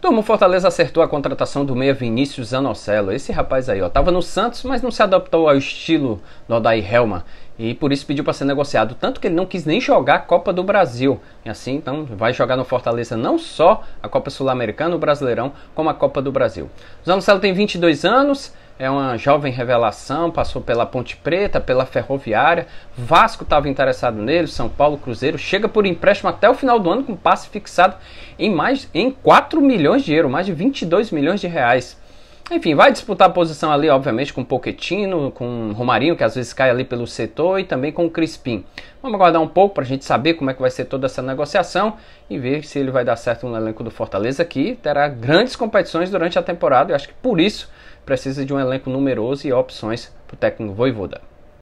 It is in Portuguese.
Turma, o Fortaleza acertou a contratação do meia Vinícius Anocelo. Esse rapaz aí, ó, tava no Santos, mas não se adaptou ao estilo do Odair Helma. E por isso pediu para ser negociado. Tanto que ele não quis nem jogar a Copa do Brasil. E assim, então, vai jogar no Fortaleza não só a Copa Sul-Americana, o Brasileirão, como a Copa do Brasil. O tem 22 anos, é uma jovem revelação, passou pela Ponte Preta, pela Ferroviária, Vasco estava interessado nele, São Paulo, Cruzeiro, chega por empréstimo até o final do ano com passe fixado em mais em 4 milhões de euros, mais de 22 milhões de reais. Enfim, vai disputar a posição ali, obviamente, com o Poquetino, com o Romarinho, que às vezes cai ali pelo setor, e também com o Crispim. Vamos aguardar um pouco para a gente saber como é que vai ser toda essa negociação e ver se ele vai dar certo no elenco do Fortaleza, que terá grandes competições durante a temporada. Eu acho que por isso precisa de um elenco numeroso e opções para o técnico Voivoda.